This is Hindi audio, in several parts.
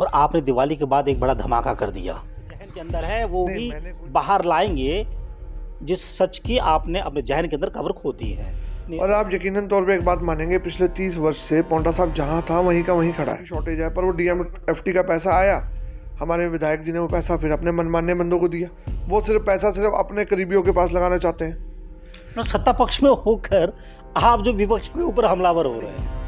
और आपने दिवाली के बाद एक बड़ा धमाका कर दिया जहन के अंदर है वो भी बाहर लाएंगे जिस सच की आपने अपने जहन के अंदर कवर खो दी है और आप यकीन तौर पे एक बात मानेंगे पिछले तीस वर्ष से पोंटा साहब जहाँ था वहीं का वहीं खड़ा है शॉर्टेज है पर वो डीएम एफटी का पैसा आया हमारे विधायक जी ने वो पैसा फिर अपने मनमान्य बंदों को दिया वो सिर्फ पैसा सिर्फ अपने करीबियों के पास लगाना चाहते हैं सत्ता पक्ष में होकर आप जो विपक्ष के ऊपर हमलावर हो रहे हैं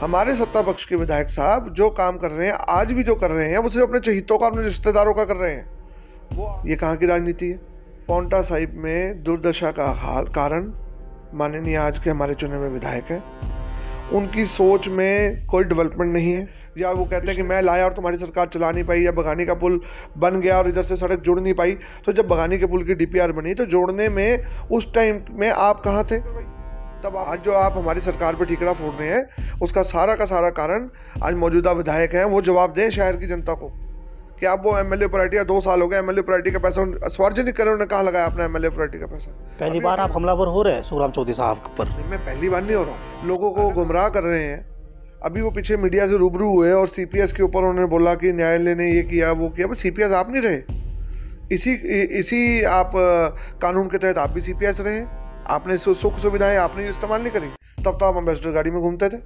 हमारे सत्ता पक्ष के विधायक साहब जो काम कर रहे हैं आज भी जो कर रहे हैं वो सिर्फ अपने चहितों का अपने रिश्तेदारों का कर रहे हैं वो ये कहाँ की राजनीति है पौंटा साहिब में दुर्दशा का हाल कारण माननीय आज के हमारे चुने हुए विधायक हैं उनकी सोच में कोई डेवलपमेंट नहीं है या वो कहते हैं कि मैं लाया और तुम्हारी सरकार चला नहीं पाई या बगानी का पुल बन गया और इधर से सड़क जुड़ नहीं पाई तो जब बगानी के पुल की डीपीआर बनी तो जोड़ने में उस टाइम में आप कहाँ थे तब आज जो आप हमारी सरकार पर ठीकरा फोड़ रहे हैं उसका सारा का सारा कारण आज मौजूदा विधायक हैं वो जवाब दें शहर की जनता को कि आप वो एम एल प्रायटी दो साल हो गए एम एल ए प्रायटी का पैसा सार्वजनिक करें उन्होंने कहाँ लगाया अपना एम एल प्रायटी का पैसा पहली बार आप हमलावर हो रहे हैं सूराम चौधरी साहब पर मैं पहली बार नहीं हो रहा हूँ लोगों को गुमराह कर रहे हैं अभी वो पीछे मीडिया से रूबरू हुए और सी के ऊपर उन्होंने बोला कि न्यायालय ने ये किया वो किया बस सी आप नहीं रहे इसी इसी आप कानून के तहत आप भी सी रहे हैं आपने सुख सुविधाएं आपने इस्तेमाल नहीं करी तब तो आप अम्बेसडर गाड़ी में घूमते थे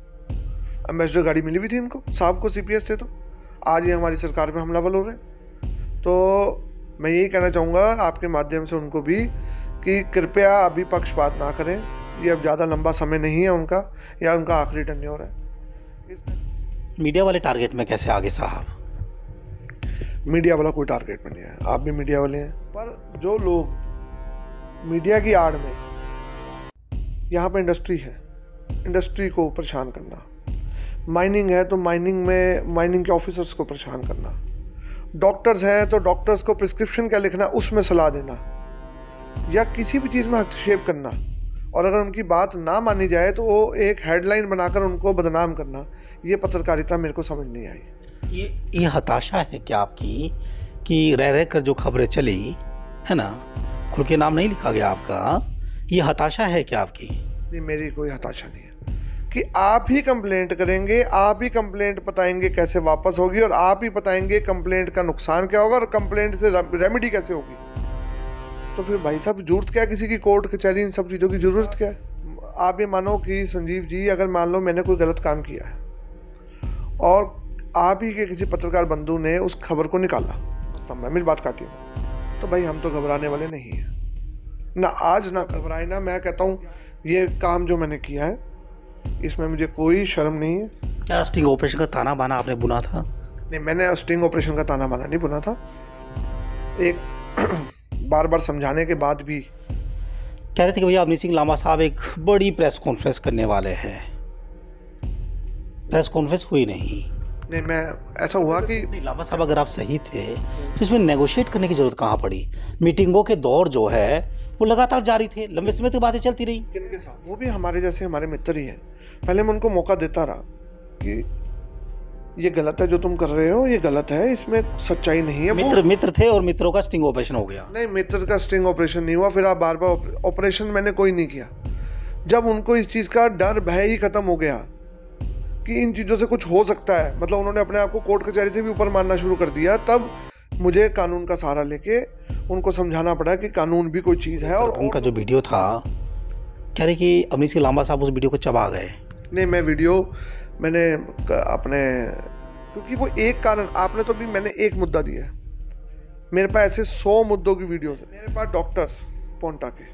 अम्बेसडर गाड़ी मिली भी थी इनको साहब को सी थे तो आज ये हमारी सरकार पर हमला बल हो रहे हैं तो मैं यही कहना चाहूँगा आपके माध्यम से उनको भी कि कृपया अभी पक्षपात ना करें ये अब ज़्यादा लंबा समय नहीं है उनका या उनका आखिरी टर्न हो रहा है मीडिया वाले टारगेट में कैसे आगे साहब मीडिया वाला कोई टारगेट में नहीं है आप भी मीडिया वाले हैं पर जो लोग मीडिया की आड़ में यहाँ पर इंडस्ट्री है इंडस्ट्री को परेशान करना माइनिंग है तो माइनिंग में माइनिंग के ऑफिसर्स को परेशान करना डॉक्टर्स हैं तो डॉक्टर्स को प्रिस्क्रिप्शन क्या लिखना उसमें सलाह देना या किसी भी चीज़ में हस्तक्षेप करना और अगर उनकी बात ना मानी जाए तो वो एक हेडलाइन बनाकर उनको बदनाम करना ये पत्रकारिता मेरे को समझ नहीं आई ये ये हताशा है क्या आपकी कि रह रह कर जो खबरें चली है ना खुल के नाम नहीं लिखा गया आपका ये हताशा है क्या आपकी नहीं मेरी कोई हताशा नहीं है कि आप ही कंप्लेंट करेंगे आप ही कंप्लेंट बताएंगे कैसे वापस होगी और आप ही बताएंगे कंप्लेंट का नुकसान क्या होगा और कंप्लेंट से रेमेडी कैसे होगी तो फिर भाई साहब जरूरत क्या है किसी की कोर्ट कचहरी इन सब चीज़ों की ज़रूरत क्या है आप ये मानो कि संजीव जी अगर मान लो मैंने कोई गलत काम किया है और आप ही के किसी पत्रकार बंधु ने उस खबर को निकाला मैं मेरी बात काटी तो भाई हम तो घबराने वाले नहीं हैं ना आज ना घबराए ना मैं कहता हूँ ये काम जो मैंने किया है इसमें मुझे कोई शर्म नहीं है क्या स्टिंग ऑपरेशन का ताना बाना आपने बुना था नहीं मैंने स्टिंग ऑपरेशन का ताना बाना नहीं बुना था एक बार बार समझाने के बाद भी कह रहे थे कि भैया अवनी सिंह लामा साहब एक बड़ी प्रेस कॉन्फ्रेंस करने वाले हैं प्रेस कॉन्फ्रेंस हुई नहीं नहीं मैं ऐसा हुआ कि लामा साहब अगर आप सही थे तो इसमें नेगोशिएट करने की ज़रूरत कहाँ पड़ी मीटिंगों के दौर जो है वो लगातार जारी थे लंबे समय तक बातें चलती रही किनके साथ वो भी हमारे जैसे हमारे मित्र ही हैं पहले मैं उनको मौका देता रहा कि ये गलत है जो तुम कर रहे हो ये गलत है इसमें सच्चाई नहीं है मित्र मित्र थे और मित्रों का स्टिंग ऑपरेशन हो गया नहीं मित्र का स्टिंग ऑपरेशन नहीं हुआ फिर आप बार बार ऑपरेशन मैंने कोई नहीं किया जब उनको इस चीज़ का डर भय ही खत्म हो गया कि इन चीज़ों से कुछ हो सकता है मतलब उन्होंने अपने आप को कोर्ट कचहरी से भी ऊपर मानना शुरू कर दिया तब मुझे कानून का सहारा लेके उनको समझाना पड़ा कि कानून भी कोई चीज़ है और उनका जो वीडियो था कह रहे कि अमनीश के लांबा साहब उस वीडियो को चबा गए नहीं मैं वीडियो मैंने अपने क्योंकि वो एक कारण आपने तो भी मैंने एक मुद्दा दिया है मेरे पास ऐसे सौ मुद्दों की वीडियो है मेरे पास डॉक्टर्स पोंटा के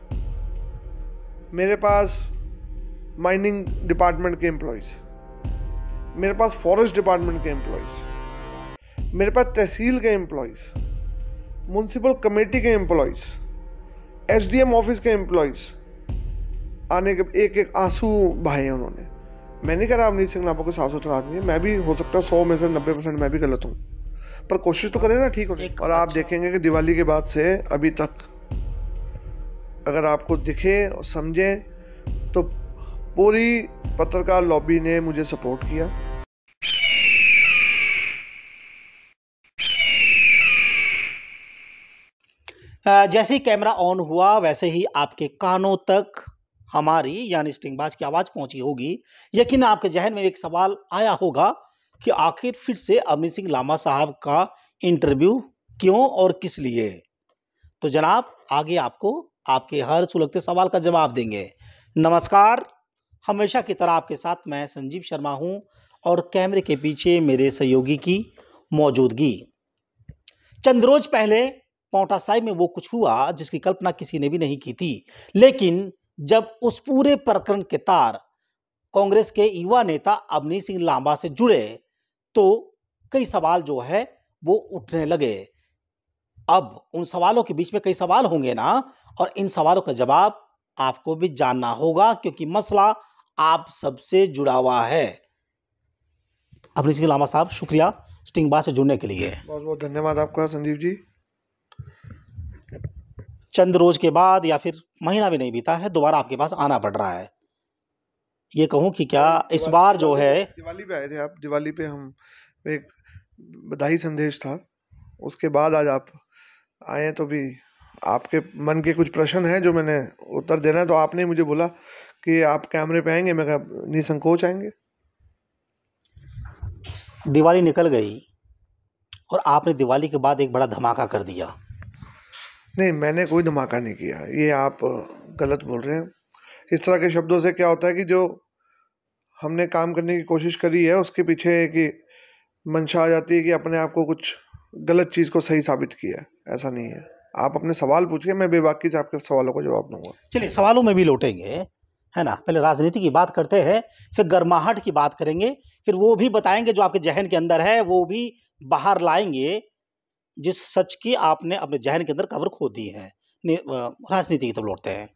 मेरे पास माइनिंग डिपार्टमेंट के एम्प्लॉयज़ मेरे पास फॉरेस्ट डिपार्टमेंट के एम्प्लॉयज़ मेरे पास तहसील के एम्प्लॉयज़ म्यूनसिपल कमेटी के एम्प्लॉयज़ एस ऑफिस के एम्प्लॉयज़ आने के एक एक आंसू बहाए उन्होंने मैंने कहा अवनीत सिंह नापा को साफ सुथरा आदमी है मैं भी हो सकता है सौ में से नब्बे परसेंट मैं भी गलत हूँ पर कोशिश तो करें ना ठीक होने और आप अच्छा। देखेंगे कि दिवाली के बाद से अभी तक अगर आपको दिखे और समझें तो पूरी पत्रकार लॉबी ने मुझे सपोर्ट किया जैसे ही कैमरा ऑन हुआ वैसे ही आपके कानों तक हमारी यानी स्ट्रिंगबाज की आवाज़ पहुंची होगी यकीन आपके जहन में एक सवाल आया होगा कि आखिर फिर से अमित सिंह लामा साहब का इंटरव्यू क्यों और किस लिए तो जनाब आगे आपको आपके हर सुलगते सवाल का जवाब देंगे नमस्कार हमेशा की तरह आपके साथ मैं संजीव शर्मा हूं और कैमरे के पीछे मेरे सहयोगी की मौजूदगी चंद रोज पहले पौटा साहिब में वो कुछ हुआ जिसकी कल्पना किसी ने भी नहीं की थी लेकिन जब उस पूरे प्रकरण के तार कांग्रेस के युवा नेता अवनी सिंह लांबा से जुड़े तो कई सवाल जो है वो उठने लगे अब उन सवालों के बीच में कई सवाल होंगे ना और इन सवालों का जवाब आपको भी जानना होगा क्योंकि मसला आप सबसे जुड़ा हुआ है अवनी सिंह लांबा साहब शुक्रिया स्टिंग बार से जुड़ने के लिए बहुत बहुत धन्यवाद आपका संदीप जी चंद रोज़ के बाद या फिर महीना भी नहीं बीता है दोबारा आपके पास आना पड़ रहा है ये कहूँ कि क्या इस बार जो है दिवाली पे आए थे आप दिवाली पे हम एक बधाई संदेश था उसके बाद आज आप आए तो भी आपके मन के कुछ प्रश्न हैं जो मैंने उत्तर देना है तो आपने मुझे बोला कि आप कैमरे पे आएंगे मैं निसंकोच आएंगे दिवाली निकल गई और आपने दिवाली के बाद एक बड़ा धमाका कर दिया नहीं मैंने कोई धमाका नहीं किया ये आप गलत बोल रहे हैं इस तरह के शब्दों से क्या होता है कि जो हमने काम करने की कोशिश करी है उसके पीछे कि मंशा आ जाती है कि अपने आप को कुछ गलत चीज़ को सही साबित किया है ऐसा नहीं है आप अपने सवाल पूछिए मैं बेबाकी से आपके सवालों को जवाब दूंगा चलिए सवालों में भी लौटेंगे है ना पहले राजनीति की बात करते हैं फिर गर्माहट की बात करेंगे फिर वो भी बताएंगे जो आपके जहन के अंदर है वो भी बाहर लाएंगे जिस सच की आपने अपने जहन के अंदर कब्र खो दी है राजनीति की तरफ लौटते हैं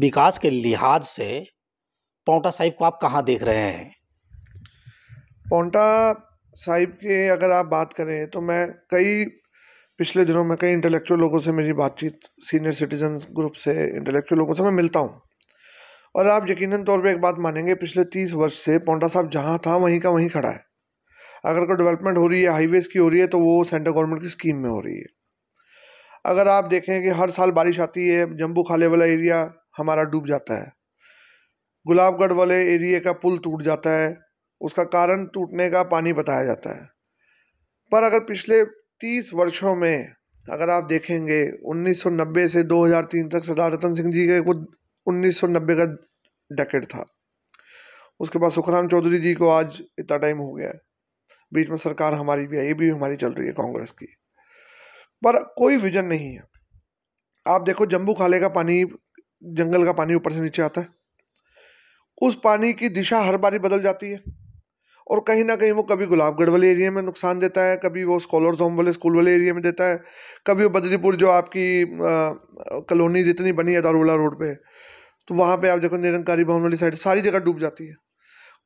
विकास के लिहाज से पौंटा साहिब को आप कहाँ देख रहे हैं पौंटा साहिब के अगर आप बात करें तो मैं कई पिछले दिनों में कई इंटेलेक्चुअल लोगों से मेरी बातचीत सीनियर सिटीजन ग्रुप से इंटेलेक्चुअल लोगों से मैं मिलता हूँ और आप यकीनन तौर पे एक बात मानेंगे पिछले तीस वर्ष से पौंटा साहब जहाँ था वहीं का वहीं खड़ा है अगर कोई डेवलपमेंट हो रही है हाईवेज़ की हो रही है तो वो सेंट्रल गवर्नमेंट की स्कीम में हो रही है अगर आप देखें कि हर साल बारिश आती है जम्बू खाले वाला एरिया हमारा डूब जाता है गुलाबगढ़ वाले एरिए का पुल टूट जाता है उसका कारण टूटने का पानी बताया जाता है पर अगर पिछले तीस वर्षों में अगर आप देखेंगे 1990 से 2003 तक सरदार रतन सिंह जी के खुद 1990 का डकेट था उसके बाद सुखराम चौधरी जी को आज इतना टाइम हो गया है बीच में सरकार हमारी भी है ये भी हमारी चल रही है कांग्रेस की पर कोई विजन नहीं है आप देखो जम्बू खाले का पानी जंगल का पानी ऊपर से नीचे आता है उस पानी की दिशा हर बारी बदल जाती है और कहीं ना कहीं वो कभी गुलाबगढ़ वाले एरिया में नुकसान देता है कभी वो स्कॉलर होम वाले स्कूल वाले एरिया में देता है कभी वो बद्रीपुर जो आपकी कॉलोनी जितनी बनी है दारूला रोड पे तो वहाँ पे आप देखो निरंकारी भवन वाली साइड सारी जगह डूब जाती है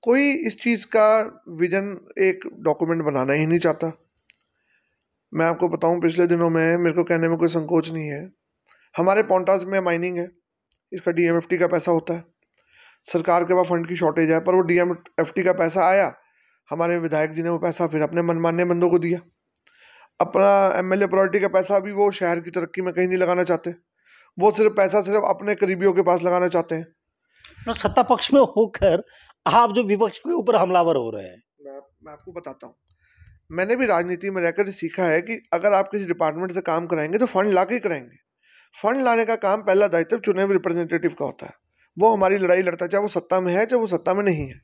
कोई इस चीज़ का विज़न एक डॉक्यूमेंट बनाना ही नहीं चाहता मैं आपको बताऊं पिछले दिनों में मेरे को कहने में कोई संकोच नहीं है हमारे पोंटास में माइनिंग है इसका डीएमएफटी का पैसा होता है सरकार के पास फंड की शॉर्टेज है पर वो डीएमएफटी का पैसा आया हमारे विधायक जी ने वो पैसा फिर अपने मनमान्य बंदों को दिया अपना एम एल प्रायोरिटी का पैसा भी वो शहर की तरक्की में कहीं नहीं लगाना चाहते वो सिर्फ पैसा सिर्फ अपने करीबियों के पास लगाना चाहते हैं सत्ता पक्ष में होकर आप जो विपक्ष के ऊपर हमलावर हो रहे हैं मैं, मैं आपको बताता हूँ मैंने भी राजनीति में रहकर सीखा है कि अगर आप किसी डिपार्टमेंट से काम कराएंगे तो फंड ला के कराएंगे फंड लाने का काम पहला दायित्व चुने हुए रिप्रेजेंटेटिव का होता है वो हमारी लड़ाई लड़ता है चाहे वो सत्ता में है चाहे वो सत्ता में नहीं है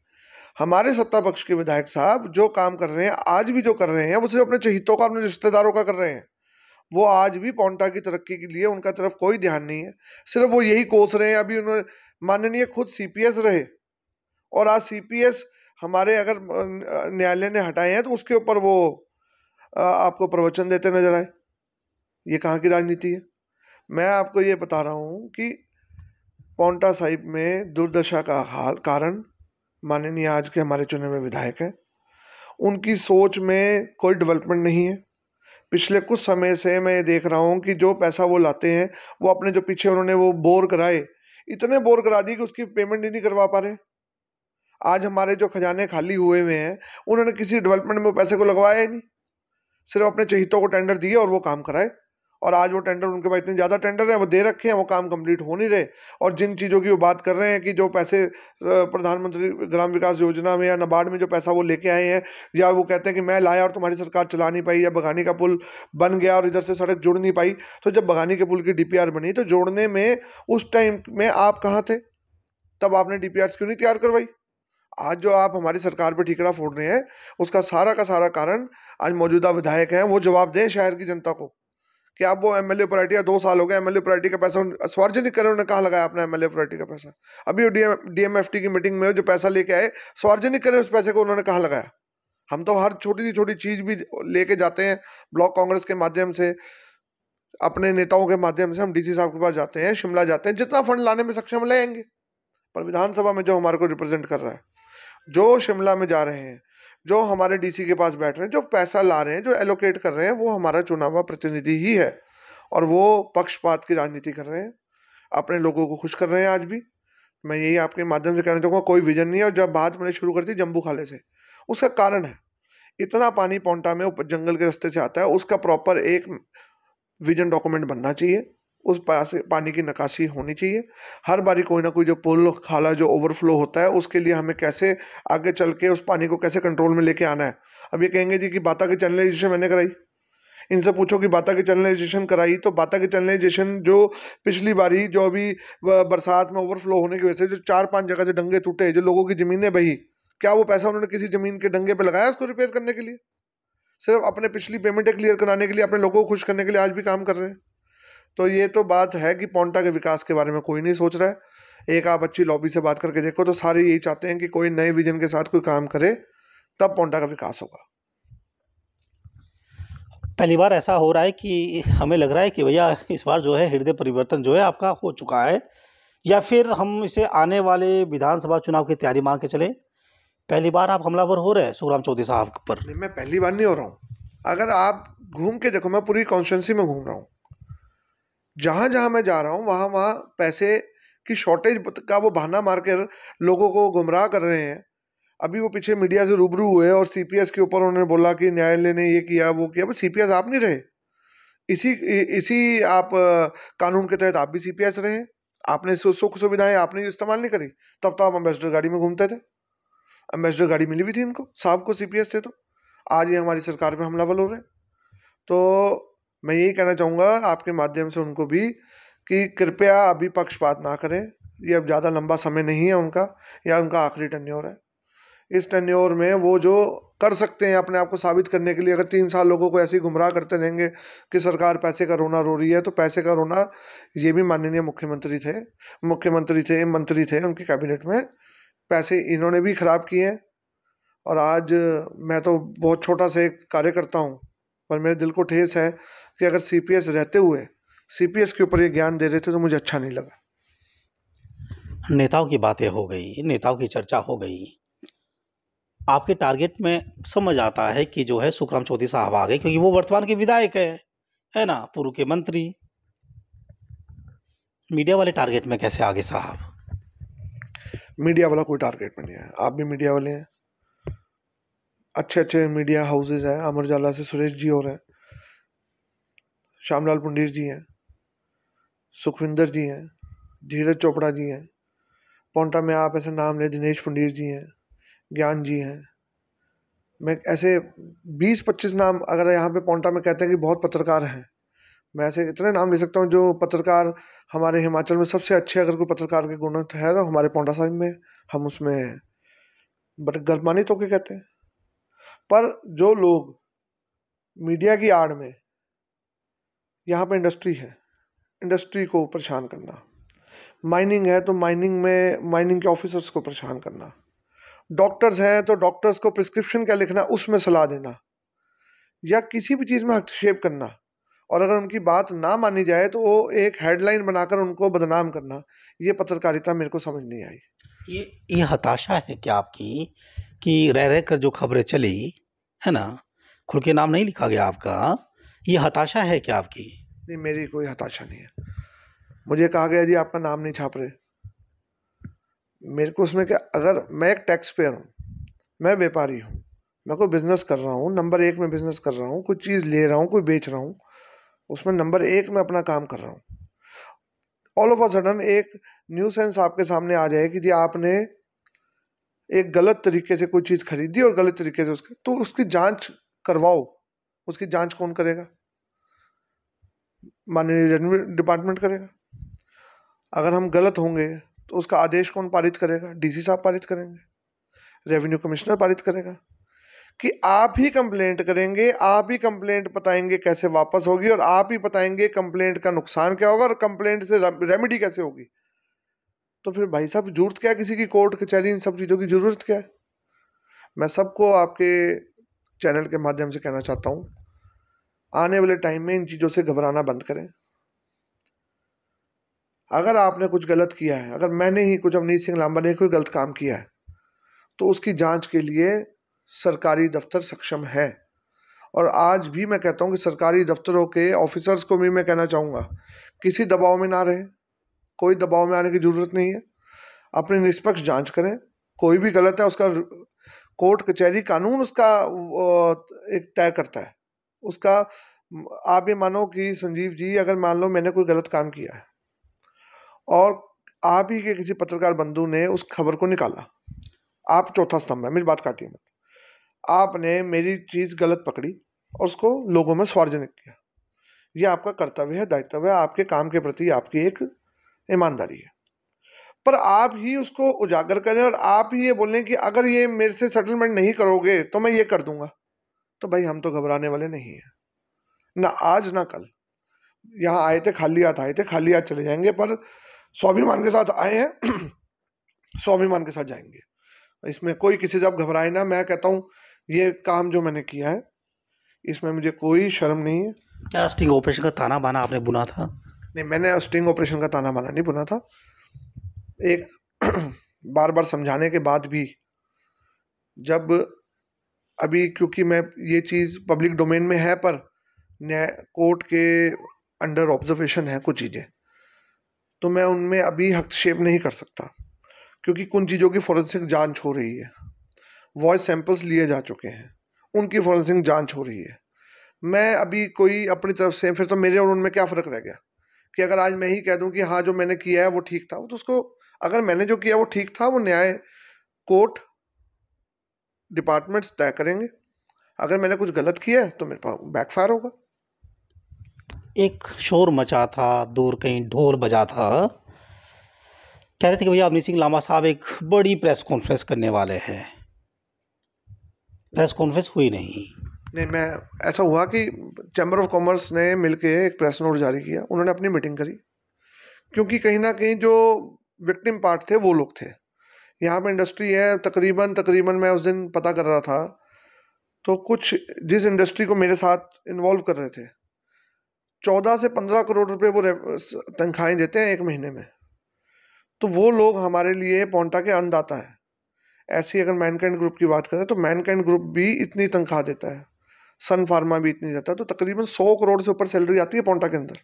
हमारे सत्ता पक्ष के विधायक साहब जो काम कर रहे हैं आज भी जो कर रहे हैं वो सिर्फ अपने चहितों का अपने रिश्तेदारों का कर रहे हैं वो आज भी पौंटा की तरक्की के लिए उनका तरफ कोई ध्यान नहीं है सिर्फ वो यही कोस रहे हैं अभी उन्होंने माननीय खुद सी रहे और आज सी हमारे अगर न्यायालय ने हटाए हैं तो उसके ऊपर वो आपको प्रवचन देते नजर आए ये कहाँ की राजनीति है मैं आपको ये बता रहा हूँ कि पौंटा साहिब में दुर्दशा का हाल कारण माननीय आज के हमारे चुने हुए विधायक हैं उनकी सोच में कोई डेवलपमेंट नहीं है पिछले कुछ समय से मैं ये देख रहा हूँ कि जो पैसा वो लाते हैं वो अपने जो पीछे उन्होंने वो बोर कराए इतने बोर करा दिए कि उसकी पेमेंट ही नहीं करवा पा रहे आज हमारे जो खजाने खाली हुए हुए हैं उन्होंने किसी डेवलपमेंट में पैसे को लगवाया ही नहीं सिर्फ अपने चहितों को टेंडर दिए और वो काम कराए और आज वो टेंडर उनके पास इतने ज़्यादा टेंडर हैं वो दे रखे हैं वो काम कंप्लीट हो नहीं रहे और जिन चीज़ों की वो बात कर रहे हैं कि जो पैसे प्रधानमंत्री ग्राम विकास योजना में या नबार्ड में जो पैसा वो लेके आए हैं या वो कहते हैं कि मैं लाया और तुम्हारी सरकार चला नहीं पाई या बगानी का पुल बन गया और इधर से सड़क जुड़ नहीं पाई तो जब बगानी के पुल की डी बनी तो जोड़ने में उस टाइम में आप कहाँ थे तब आपने डी क्यों नहीं तैयार करवाई आज जो आप हमारी सरकार पर ठीकरा फोड़ रहे हैं उसका सारा का सारा कारण आज मौजूदा विधायक हैं वो जवाब दें शहर की जनता को कि आप वो एम एल ए या दो साल हो गए एम एल ए का पैसा सार्वजनिक करें उन्होंने कहाँ लगाया अपना एम एल ए का पैसा अभी डी एम एफ टी की मीटिंग में जो पैसा लेके आए सार्वजनिक करें उस पैसे को उन्होंने कहाँ लगाया हम तो हर छोटी सी छोटी चीज़ भी लेके जाते हैं ब्लॉक कांग्रेस के माध्यम से अपने नेताओं के माध्यम से हम डीसी साहब के पास जाते हैं शिमला जाते हैं जितना फंड लाने में सक्षम लेंगे पर विधानसभा में जो हमारे को रिप्रेजेंट कर रहा है जो शिमला में जा रहे हैं जो हमारे डीसी के पास बैठ रहे हैं जो पैसा ला रहे हैं जो एलोकेट कर रहे हैं वो हमारा चुना हुआ प्रतिनिधि ही है और वो पक्षपात की राजनीति कर रहे हैं अपने लोगों को खुश कर रहे हैं आज भी मैं यही आपके माध्यम से कहना चाहूँगा कोई विजन नहीं है और जब बात मैंने शुरू कर दी जम्बू खाले से उसका कारण है इतना पानी पौंटा में जंगल के रास्ते से आता है उसका प्रॉपर एक विजन डॉक्यूमेंट बनना चाहिए उस पास पानी की निकासी होनी चाहिए हर बारी कोई ना कोई जो पुल खाला जो ओवरफ्लो होता है उसके लिए हमें कैसे आगे चल के उस पानी को कैसे कंट्रोल में लेके आना है अब ये कहेंगे जी कि बाता की चैनलाइजेशन मैंने कराई इनसे पूछो कि बाता की चैनलाइजेशन कराई तो बाता की चैनलाइजेशन जो पिछली बारी जो अभी बरसात में ओवरफ्लो होने की वजह से जो चार पाँच जगह से डंगे टूटे जो लोगों की ज़मीनें बही क्या वो पैसा उन्होंने किसी ज़मीन के डंगे पर लगाया उसको रिपेयर करने के लिए सिर्फ अपने पिछली पेमेंटें क्लियर कराने के लिए अपने लोगों को खुश करने के लिए आज भी काम कर रहे हैं तो ये तो बात है कि पोंटा के विकास के बारे में कोई नहीं सोच रहा है एक आप अच्छी लॉबी से बात करके देखो तो सारे यही चाहते हैं कि कोई नए विजन के साथ कोई काम करे तब पोंटा का विकास होगा पहली बार ऐसा हो रहा है कि हमें लग रहा है कि भैया इस बार जो है हृदय परिवर्तन जो है आपका हो चुका है या फिर हम इसे आने वाले विधानसभा चुनाव की तैयारी मान के चले पहली बार आप हमलावर हो रहे हैं सुखराम चौधरी साहब पर मैं पहली बार नहीं हो रहा हूँ अगर आप घूम के देखो मैं पूरी कॉन्स्टेंसी में घूम रहा हूँ जहाँ जहाँ मैं जा रहा हूँ वहाँ वहाँ पैसे की शॉर्टेज का वो बहाना मार कर लोगों को गुमराह कर रहे हैं अभी वो पीछे मीडिया से रूबरू हुए और सी के ऊपर उन्होंने बोला कि न्यायालय ने ये किया वो किया बस सी आप नहीं रहे इसी इसी आप कानून के तहत आप भी सी रहे आपने सुख सुविधाएं आपने इस्तेमाल नहीं करी तब तो आप अम्बेसडर गाड़ी में घूमते थे अम्बेसडर गाड़ी मिली भी थी इनको साहब को सी थे तो आज ये हमारी सरकार पे बल हो रहे हैं तो मैं यही कहना चाहूँगा आपके माध्यम से उनको भी कि कृपया अभी पक्षपात ना करें ये अब ज़्यादा लंबा समय नहीं है उनका या उनका आखिरी टन्योर है इस टन्योर में वो जो कर सकते हैं अपने आप को साबित करने के लिए अगर तीन साल लोगों को ऐसे ही गुमराह करते रहेंगे कि सरकार पैसे का रोना रो रही है तो पैसे का रोना ये भी माननीय मुख्यमंत्री थे मुख्यमंत्री थे मंत्री थे उनके कैबिनेट में पैसे इन्होंने भी खराब किए हैं और आज मैं तो बहुत छोटा सा एक कार्यकर्ता हूँ पर मेरे दिल को ठेस है कि अगर सी रहते हुए सी के ऊपर ये ज्ञान दे रहे थे तो मुझे अच्छा नहीं लगा नेताओं की बातें हो गई नेताओं की चर्चा हो गई आपके टारगेट में समझ आता है कि जो है सुखराम चौधरी साहब आ गए क्योंकि वो वर्तमान के विधायक है है ना पूर्व के मंत्री मीडिया वाले टारगेट में कैसे आ गए साहब मीडिया वाला कोई टारगेट में नहीं है आप भी मीडिया वाले हैं अच्छे अच्छे मीडिया हाउसेज हैं अमर उजाला से सुरेश जी हो रहे हैं श्यामलाल पुंडीर जी हैं सुखविंदर जी हैं धीरज चोपड़ा जी हैं पोंटा में आप ऐसे नाम लें दिनेश पुंडीर जी हैं ज्ञान जी हैं मैं ऐसे बीस पच्चीस नाम अगर यहाँ पे पोंटा में कहते हैं कि बहुत पत्रकार हैं मैं ऐसे इतने नाम ले सकता हूँ जो पत्रकार हमारे हिमाचल में सबसे अच्छे अगर कोई पत्रकार के गुण है तो हमारे पोंटा साहिब में हम उसमें हैं बट तो के कहते हैं पर जो लोग मीडिया की आड़ में यहाँ पर इंडस्ट्री है इंडस्ट्री को परेशान करना माइनिंग है तो माइनिंग में माइनिंग के ऑफिसर्स को परेशान करना डॉक्टर्स हैं तो डॉक्टर्स को प्रिस्क्रिप्शन क्या लिखना उसमें सलाह देना या किसी भी चीज़ में हस्तक्षेप करना और अगर उनकी बात ना मानी जाए तो वो एक हेडलाइन बनाकर उनको बदनाम करना ये पत्रकारिता मेरे को समझ नहीं आई ये ये हताशा है क्या आपकी कि रह रह कर जो खबरें चली है ना खुल के नाम नहीं लिखा गया आपका ये हताशा है क्या आपकी नहीं मेरी कोई हताशा नहीं है मुझे कहा गया जी आपका नाम नहीं छाप रहे मेरे को उसमें क्या अगर मैं एक टैक्स पेयर हूँ मैं व्यापारी हूँ मैं कोई बिज़नेस कर रहा हूँ नंबर एक में बिज़नेस कर रहा हूँ कोई चीज़ ले रहा हूँ कोई बेच रहा हूँ उसमें नंबर एक में अपना काम कर रहा हूँ ऑल ऑफ अ सडन एक न्यू सेंस आपके सामने आ जाए कि जी आपने एक गलत तरीके से कोई चीज़ खरीदी और गलत तरीके से उसके तो उसकी जांच करवाओ उसकी जांच कौन करेगा माननीय रेवन्यू डिपार्टमेंट करेगा अगर हम गलत होंगे तो उसका आदेश कौन पारित करेगा डीसी साहब पारित करेंगे रेवेन्यू कमिश्नर पारित करेगा कि आप ही कंप्लेंट करेंगे आप ही कंप्लेंट बताएंगे कैसे वापस होगी और आप ही बताएंगे कंप्लेंट का नुकसान क्या होगा और कंप्लेंट से रेमेडी कैसे होगी तो फिर भाई साहब जरूरत क्या है किसी की कोर्ट कचहरी इन सब चीज़ों की ज़रूरत क्या है मैं सबको आपके चैनल के माध्यम से कहना चाहता हूँ आने वाले टाइम में इन चीज़ों से घबराना बंद करें अगर आपने कुछ गलत किया है अगर मैंने ही कुछ अवनीत सिंह लांबा ने कोई गलत काम किया है तो उसकी जांच के लिए सरकारी दफ्तर सक्षम है और आज भी मैं कहता हूँ कि सरकारी दफ्तरों के ऑफिसर्स को भी मैं कहना चाहूँगा किसी दबाव में ना रहे कोई दबाव में आने की ज़रूरत नहीं है अपनी निष्पक्ष जांच करें कोई भी गलत है उसका कोर्ट कचहरी कानून उसका एक तय करता है उसका आप ये मानो कि संजीव जी अगर मान लो मैंने कोई गलत काम किया है और आप ही के किसी पत्रकार बंधु ने उस खबर को निकाला आप चौथा स्तंभ है मेरी बात काटिए मत आपने मेरी चीज़ गलत पकड़ी और उसको लोगों में सार्वजनिक किया ये आपका कर्तव्य है दायित्व है आपके काम के प्रति आपकी एक ईमानदारी है पर आप ही उसको उजागर करें और आप ही ये बोलें कि अगर ये मेरे से सेटलमेंट नहीं करोगे तो मैं ये कर दूंगा तो भाई हम तो घबराने वाले नहीं हैं ना आज ना कल यहाँ आए थे खाली हाथ आए थे खाली हाथ चले जाएंगे पर स्वाभिमान के साथ आए हैं स्वाभिमान के साथ जाएंगे इसमें कोई किसी से आप घबराए ना मैं कहता हूँ ये काम जो मैंने किया है इसमें मुझे कोई शर्म नहीं है क्या स्टिंग ऑपरेशन का ताना बाना आपने बुना था नहीं मैंने स्टिंग ऑपरेशन का ताना बाना नहीं बुना था एक बार बार समझाने के बाद भी जब अभी क्योंकि मैं ये चीज़ पब्लिक डोमेन में है पर न्याय कोर्ट के अंडर ऑब्जर्वेशन है कुछ चीज़ें तो मैं उनमें अभी हस्तक्षेप नहीं कर सकता क्योंकि कुछ चीज़ों की फॉरेंसिक जांच हो रही है वॉइस सैंपल्स लिए जा चुके हैं उनकी फॉरेंसिक जांच हो रही है मैं अभी कोई अपनी तरफ से फिर तो मेरे और उनमें क्या फ़र्क रह गया कि अगर आज मैं ही कह दूं कि हाँ जो मैंने किया है वो ठीक था तो उसको अगर मैंने जो किया वो ठीक था वो न्याय कोर्ट डिपार्टमेंट्स तय करेंगे अगर मैंने कुछ गलत किया है तो मेरे पास बैकफायर होगा एक शोर मचा था दूर कहीं ढोल बजा था कह रहे थे कि भैया अवनी सिंह लामा साहब एक बड़ी प्रेस कॉन्फ्रेंस करने वाले हैं प्रेस कॉन्फ्रेंस हुई नहीं नहीं मैं ऐसा हुआ कि चैम्बर ऑफ कॉमर्स ने मिलके एक प्रेस नोट जारी किया उन्होंने अपनी मीटिंग करी क्योंकि कहीं ना कहीं जो विक्टिम पार्ट थे वो लोग थे यहाँ पे इंडस्ट्री है तकरीबन तकरीबन मैं उस दिन पता कर रहा था तो कुछ जिस इंडस्ट्री को मेरे साथ इन्वॉल्व कर रहे थे चौदह से पंद्रह करोड़ रुपए वो तनख्वाहें देते हैं एक महीने में तो वो लोग हमारे लिए पोंटा के अंद आता है ऐसी अगर मैनकाइंड ग्रुप की बात करें तो मैनकाइंड ग्रुप भी इतनी तनख्वाह देता है सन फार्मा भी इतनी देता है तो तकरीबन सौ करोड़ से ऊपर सैलरी आती है पोंटा के अंदर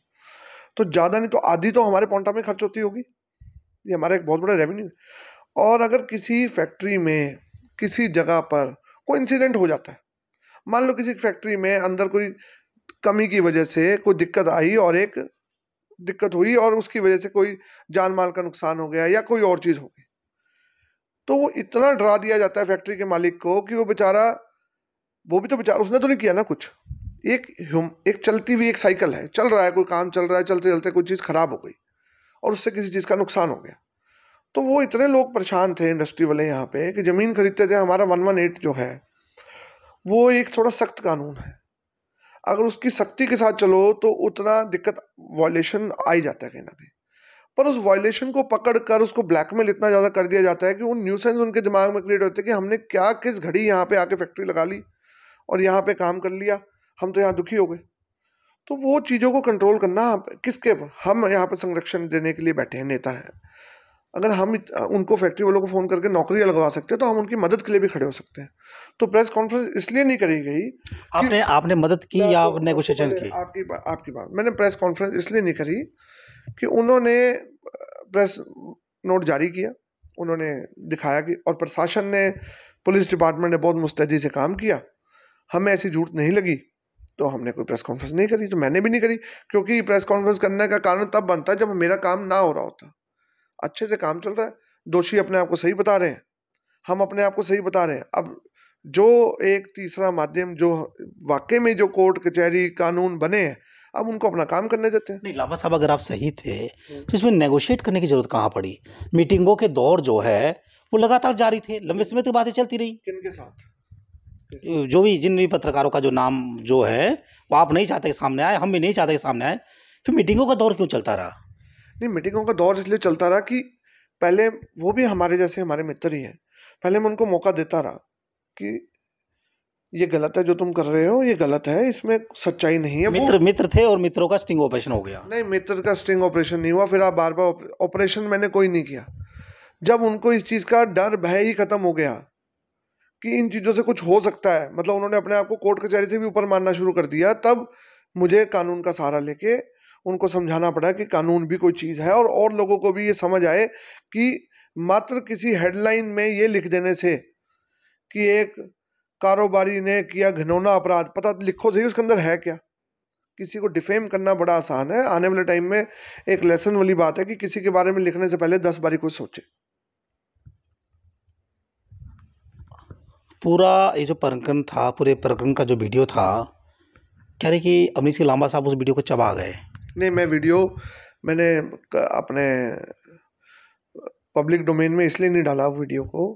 तो ज़्यादा नहीं तो आधी तो हमारे पोंटा में खर्च होती होगी ये हमारा एक बहुत बड़ा रेवेन्यू है और अगर किसी फैक्ट्री में किसी जगह पर कोई इंसिडेंट हो जाता है मान लो किसी फैक्ट्री में अंदर कोई कमी की वजह से कोई दिक्कत आई और एक दिक्कत हुई और उसकी वजह से कोई जान माल का नुकसान हो गया या कोई और चीज़ हो गई तो वो इतना डरा दिया जाता है फैक्ट्री के मालिक को कि वो बेचारा वो भी तो बेचारा उसने तो नहीं किया ना कुछ एक ह्यूम एक चलती हुई एक साइकिल है चल रहा है कोई काम चल रहा है चलते चलते कोई चीज़ ख़राब हो गई और उससे किसी चीज़ का नुकसान हो गया तो वो इतने लोग परेशान थे इंडस्ट्री वाले यहाँ पे कि ज़मीन खरीदते थे हमारा वन वन एट जो है वो एक थोड़ा सख्त कानून है अगर उसकी सख्ती के साथ चलो तो उतना दिक्कत वायलेशन आ ही जाता है कहीं ना कहीं पर उस वॉयलेशन को पकड़ कर उसको ब्लैकमेल इतना ज़्यादा कर दिया जाता है कि उन न्यूसेंस उनके दिमाग में क्रिएट होते हैं कि हमने क्या किस घड़ी यहाँ पे आके फैक्ट्री लगा ली और यहाँ पे काम कर लिया हम तो यहाँ दुखी हो गए तो वो चीज़ों को कंट्रोल करना किसके हम यहाँ पर संरक्षण देने के लिए बैठे हैं नेता हैं अगर हम उनको फैक्ट्री वालों को फ़ोन करके नौकरी लगवा सकते हैं तो हम उनकी मदद के लिए भी खड़े हो सकते हैं तो प्रेस कॉन्फ्रेंस इसलिए नहीं करी गई आपने आपने मदद की या तो, नेगोशिएशन की आपकी आपकी बात मैंने प्रेस कॉन्फ्रेंस इसलिए नहीं करी कि उन्होंने प्रेस नोट जारी किया उन्होंने दिखाया कि और प्रशासन ने पुलिस डिपार्टमेंट ने बहुत मुस्तैदी से काम किया हमें ऐसी झूठ नहीं लगी तो हमने कोई प्रेस कॉन्फ्रेंस नहीं करी तो मैंने भी नहीं करी क्योंकि प्रेस कॉन्फ्रेंस करने का कारण तब बनता है जब मेरा काम ना हो रहा होता अच्छे से काम चल रहा है दोषी अपने आप को सही बता रहे हैं हम अपने आप को सही बता रहे हैं अब जो एक तीसरा माध्यम जो वाकई में जो कोर्ट कचहरी कानून बने हैं अब उनको अपना काम करने देते हैं नहीं लामा साहब अगर आप सही थे हम्म। तो इसमें नेगोशिएट करने की जरूरत कहाँ पड़ी मीटिंगों के दौर जो है वो लगातार जारी थे लंबे समय तक बातें चलती रही किनके साथ जो भी जिन भी पत्रकारों का जो नाम जो है वो आप नहीं चाहते सामने आए हम भी नहीं चाहते सामने आए फिर मीटिंगों का दौर क्यों चलता रहा नहीं मीटिंगों का दौर इसलिए चलता रहा कि पहले वो भी हमारे जैसे हमारे मित्र ही हैं पहले मैं उनको मौका देता रहा कि ये गलत है जो तुम कर रहे हो ये गलत है इसमें सच्चाई नहीं है मित्र मित्र थे और मित्रों का स्टिंग ऑपरेशन हो गया नहीं मित्र का स्टिंग ऑपरेशन नहीं हुआ फिर आप बार बार ऑपरेशन मैंने कोई नहीं किया जब उनको इस चीज़ का डर भय ही खत्म हो गया कि इन चीज़ों से कुछ हो सकता है मतलब उन्होंने अपने आप को कोर्ट कचहरी से भी ऊपर मानना शुरू कर दिया तब मुझे कानून का सहारा लेके उनको समझाना पड़ा कि कानून भी कोई चीज़ है और और लोगों को भी ये समझ आए कि मात्र किसी हेडलाइन में ये लिख देने से कि एक कारोबारी ने किया घिनौना अपराध पता लिखो सही उसके अंदर है क्या किसी को डिफेम करना बड़ा आसान है आने वाले टाइम में एक लेसन वाली बात है कि किसी के बारे में लिखने से पहले दस बारी कुछ सोचे पूरा ये जो प्रकरण था पूरे प्रकरण का जो वीडियो था कह रहे कि अमरीश लांबा साहब उस वीडियो को चबा गए नहीं मैं वीडियो मैंने अपने पब्लिक डोमेन में इसलिए नहीं डाला वीडियो को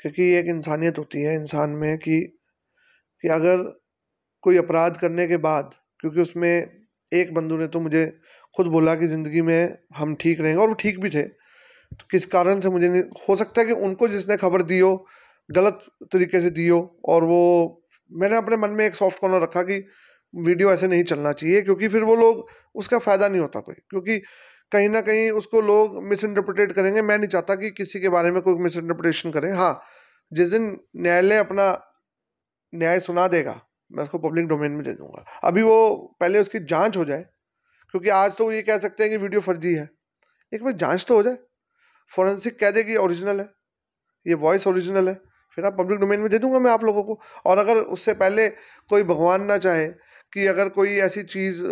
क्योंकि एक इंसानियत होती है इंसान में कि कि अगर कोई अपराध करने के बाद क्योंकि उसमें एक बंधु ने तो मुझे खुद बोला कि ज़िंदगी में हम ठीक रहेंगे और वो ठीक भी थे तो किस कारण से मुझे नहीं हो सकता है कि उनको जिसने खबर दी हो गलत तरीके से दी हो और वो मैंने अपने मन में एक सॉफ्ट कॉर्नर रखा कि वीडियो ऐसे नहीं चलना चाहिए क्योंकि फिर वो लोग उसका फ़ायदा नहीं होता कोई क्योंकि कहीं ना कहीं उसको लोग मिस इंटरप्रिटेट करेंगे मैं नहीं चाहता कि किसी के बारे में कोई मिस इंटरप्रिटेशन करें हाँ जिस दिन न्यायालय अपना न्याय सुना देगा मैं उसको पब्लिक डोमेन में दे दूंगा अभी वो पहले उसकी जांच हो जाए क्योंकि आज तो वो ये कह सकते हैं कि वीडियो फर्जी है एक बार जांच तो हो जाए फॉरेंसिक कह दे कि ओरिजिनल है ये वॉइस ओरिजिनल है फिर आप पब्लिक डोमेन में दे दूंगा मैं आप लोगों को और अगर उससे पहले कोई भगवान ना चाहे कि अगर कोई ऐसी चीज़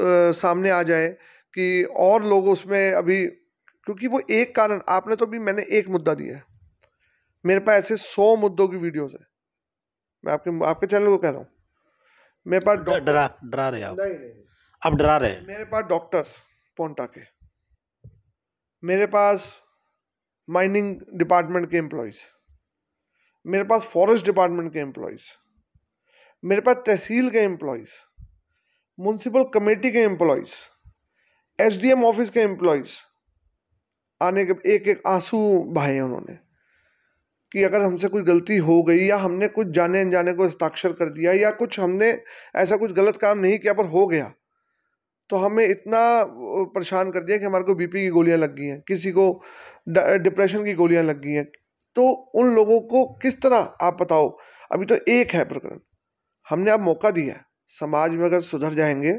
सामने आ जाए कि और लोग उसमें अभी क्योंकि वो एक कारण आपने तो भी मैंने एक मुद्दा दिया है मेरे पास ऐसे सौ मुद्दों की वीडियोस है मैं आपके आपके चैनल को कह रहा हूँ मेरे पास डरा डरा रहे आप आप डरा रहे हैं मेरे पास डॉक्टर्स पोंटा के मेरे पास माइनिंग डिपार्टमेंट के एम्प्लॉयज़ मेरे पास फॉरेस्ट डिपार्टमेंट के एम्प्लॉयज़ मेरे पास तहसील के एम्प्लॉयज़ म्यूनसिपल कमेटी के एम्प्लॉयज़ एसडीएम ऑफिस के एम्प्लॉयज़ आने के एक एक आंसू बहाए उन्होंने कि अगर हमसे कुछ गलती हो गई या हमने कुछ जाने अनजाने को हस्ताक्षर कर दिया या कुछ हमने ऐसा कुछ गलत काम नहीं किया पर हो गया तो हमें इतना परेशान कर दिया कि हमारे को बीपी की गोलियां लग गई हैं किसी को डिप्रेशन की गोलियां लग गई हैं तो उन लोगों को किस तरह आप बताओ अभी तो एक है प्रकरण हमने आप मौका दिया है समाज में अगर सुधर जाएंगे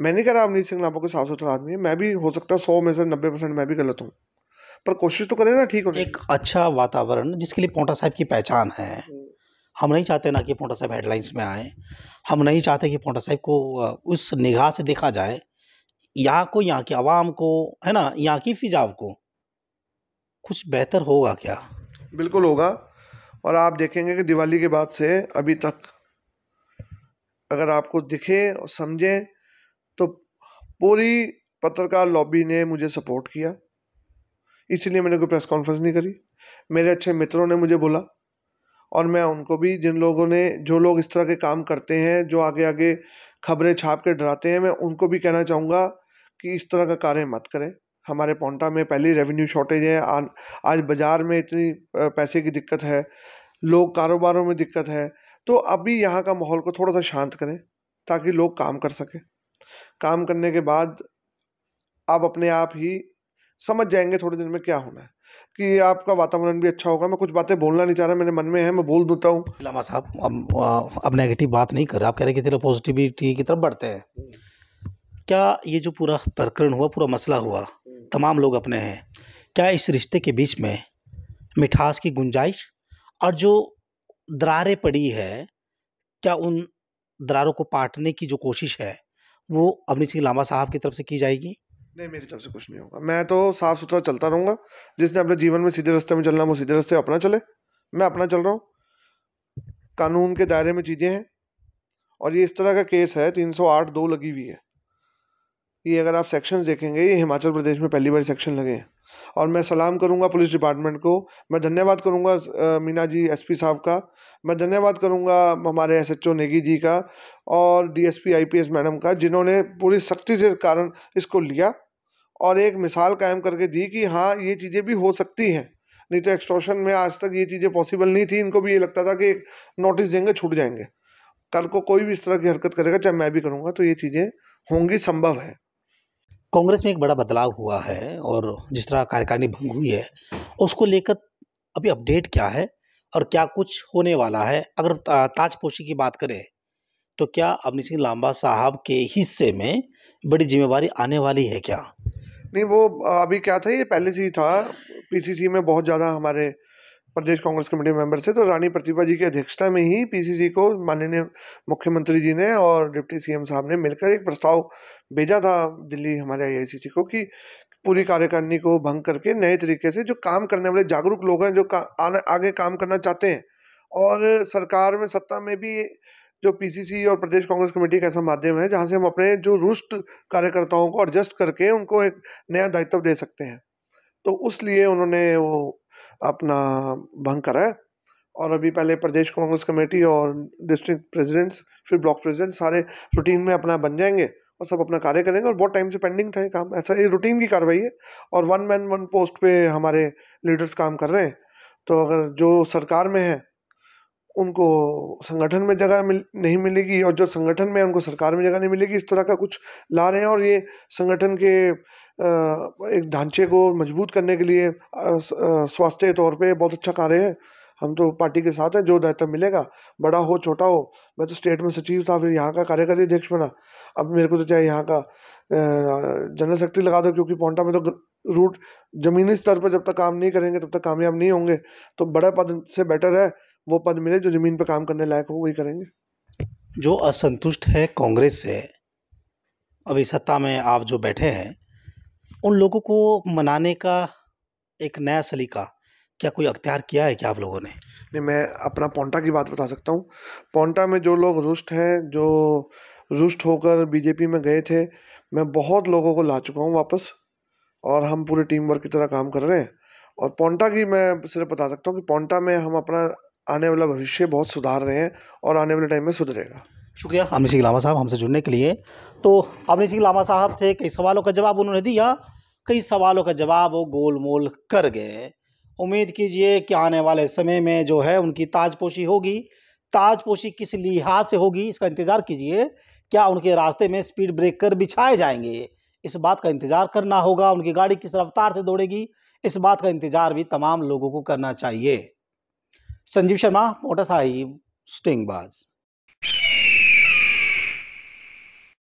मैं नहीं कह रहा अवनीत सिंह नामक को साफ सुथरा आदमी है मैं भी हो सकता सौ में से नब्बे परसेंट मैं भी गलत हूँ पर कोशिश तो करें ना ठीक हो एक अच्छा वातावरण जिसके लिए पोंटा साहब की पहचान है हम नहीं चाहते ना कि पोंटा साहब हेडलाइंस में आए हम नहीं चाहते कि पोंटा साहब को उस निगाह से देखा जाए यहाँ को यहाँ की आवाम को है ना यहाँ की फिजाव को कुछ बेहतर होगा क्या बिल्कुल होगा और आप देखेंगे कि दिवाली के बाद से अभी तक अगर आपको दिखे और समझें तो पूरी पत्रकार लॉबी ने मुझे सपोर्ट किया इसलिए मैंने कोई प्रेस कॉन्फ्रेंस नहीं करी मेरे अच्छे मित्रों ने मुझे बोला और मैं उनको भी जिन लोगों ने जो लोग इस तरह के काम करते हैं जो आगे आगे खबरें छाप के डराते हैं मैं उनको भी कहना चाहूँगा कि इस तरह का कार्य मत करें हमारे पोंटा में पहले रेवेन्यू शॉर्टेज है आज बाज़ार में इतनी पैसे की दिक्कत है लोग कारोबारों में दिक्कत है तो अभी यहाँ का माहौल को थोड़ा सा शांत करें ताकि लोग काम कर सकें काम करने के बाद आप अपने आप ही समझ जाएंगे थोड़े दिन में क्या होना है कि आपका वातावरण भी अच्छा होगा मैं कुछ बातें बोलना नहीं चाह रहा मेरे मन में है मैं बोल देता हूँ लामा साहब अब अब नेगेटिव बात नहीं कर रहे आप कह रहे कि चलो पॉजिटिविटी की तरफ बढ़ते हैं क्या ये जो पूरा प्रकरण हुआ पूरा मसला हुआ तमाम लोग अपने हैं क्या इस रिश्ते के बीच में मिठास की गुंजाइश और जो दरारें पड़ी है क्या उन दरारों को पाटने की जो कोशिश है वो अवनीत सिंह लामा साहब की तरफ से की जाएगी नहीं मेरी तरफ से कुछ नहीं होगा मैं तो साफ सुथरा चलता रहूंगा जिसने अपने जीवन में सीधे रास्ते में चलना वो सीधे रास्ते अपना चले मैं अपना चल रहा हूँ कानून के दायरे में चीज़ें हैं और ये इस तरह का केस है तीन सौ आठ दो लगी हुई है ये अगर आप सेक्शन देखेंगे ये हिमाचल प्रदेश में पहली बार सेक्शन लगे हैं और मैं सलाम करूंगा पुलिस डिपार्टमेंट को मैं धन्यवाद करूँगा मीना जी एसपी साहब का मैं धन्यवाद करूंगा हमारे एसएचओ नेगी जी का और डीएसपी आईपीएस मैडम का जिन्होंने पूरी सख्ती से कारण इसको लिया और एक मिसाल कायम करके दी कि हाँ ये चीज़ें भी हो सकती हैं नहीं तो एक्सट्रोशन में आज तक ये चीज़ें पॉसिबल नहीं थी इनको भी ये लगता था कि एक नोटिस देंगे छूट जाएंगे कल को कोई भी इस तरह की हरकत करेगा चाहे मैं भी करूँगा तो ये चीज़ें होंगी संभव है कांग्रेस में एक बड़ा बदलाव हुआ है और जिस तरह कार्यकारिणी भंग हुई है उसको लेकर अभी अपडेट क्या है और क्या कुछ होने वाला है अगर ताजपोशी की बात करें तो क्या अवनी सिंह लांबा साहब के हिस्से में बड़ी जिम्मेवारी आने वाली है क्या नहीं वो अभी क्या था ये पहले से ही था पीसीसी में बहुत ज़्यादा हमारे प्रदेश कांग्रेस कमेटी मेंबर से तो रानी प्रतिभा जी की अध्यक्षता में ही पीसीसी को माननीय मुख्यमंत्री जी ने और डिप्टी सीएम साहब ने मिलकर एक प्रस्ताव भेजा था दिल्ली हमारे आईआईसीसी को कि पूरी कार्यकारिणी को भंग करके नए तरीके से जो काम करने वाले जागरूक लोग हैं जो का, आ, आगे काम करना चाहते हैं और सरकार में सत्ता में भी जो पीसीसी और प्रदेश कांग्रेस कमेटी का ऐसा माध्यम है जहाँ से हम अपने जो रुष्ट कार्यकर्ताओं को एडजस्ट करके उनको एक नया दायित्व दे सकते हैं तो उस लिए उन्होंने वो अपना भंग करा है और अभी पहले प्रदेश कांग्रेस कमेटी और डिस्ट्रिक्ट प्रेसिडेंट्स फिर ब्लॉक प्रेसिडेंट सारे रूटीन में अपना बन जाएंगे और सब अपना कार्य करेंगे और बहुत टाइम से पेंडिंग था ये काम ऐसा ये रूटीन की कार्रवाई है और वन मैन वन पोस्ट पे हमारे लीडर्स काम कर रहे हैं तो अगर जो सरकार में है उनको संगठन में जगह मिल नहीं मिलेगी और जो संगठन में उनको सरकार में जगह नहीं मिलेगी इस तरह का कुछ ला रहे हैं और ये संगठन के एक ढांचे को मजबूत करने के लिए स्वास्थ्य के तौर पे बहुत अच्छा कार्य है हम तो पार्टी के साथ हैं जो दायित्व मिलेगा बड़ा हो छोटा हो मैं तो स्टेट में सचिव था फिर यहाँ का कार्यकारी अध्यक्ष बना अब मेरे को तो चाहे यहाँ का जनरल सेक्रेटरी लगा दो क्योंकि पौंटा में तो रूट जमीनी स्तर पर जब तक काम नहीं करेंगे तब तक कामयाब नहीं होंगे तो बड़ा पद से बेटर है वो पद मिले जो ज़मीन पर काम करने लायक हो वही करेंगे जो असंतुष्ट है कांग्रेस से अभी सत्ता में आप जो बैठे हैं उन लोगों को मनाने का एक नया सलीका क्या कोई अख्तियार किया है क्या आप लोगों ने नहीं मैं अपना पोंटा की बात बता सकता हूँ पोंटा में जो लोग रुष्ट हैं जो रुष्ट होकर बीजेपी में गए थे मैं बहुत लोगों को ला चुका हूँ वापस और हम पूरे टीम वर्क की तरह काम कर रहे हैं और पोंटा की मैं सिर्फ बता सकता हूँ कि पोंटा में हम अपना आने वाला भविष्य बहुत सुधार रहे हैं और आने वाले टाइम में सुधरेगा शुक्रिया अमनी सिंह लामा साहब हमसे जुड़ने के लिए तो अमनी सिंह लामा साहब थे कई सवालों का जवाब उन्होंने दिया कई सवालों का जवाब वो गोल मोल कर गए उम्मीद कीजिए कि आने वाले समय में जो है उनकी ताजपोशी होगी ताजपोशी किस लिहाज से होगी इसका इंतज़ार कीजिए क्या उनके रास्ते में स्पीड ब्रेकर बिछाए जाएंगे इस बात का इंतज़ार करना होगा उनकी गाड़ी किस रफ्तार से दौड़ेगी इस बात का इंतज़ार भी तमाम लोगों को करना चाहिए संजीव शर्मा मोटा साहिब स्टिंगबाज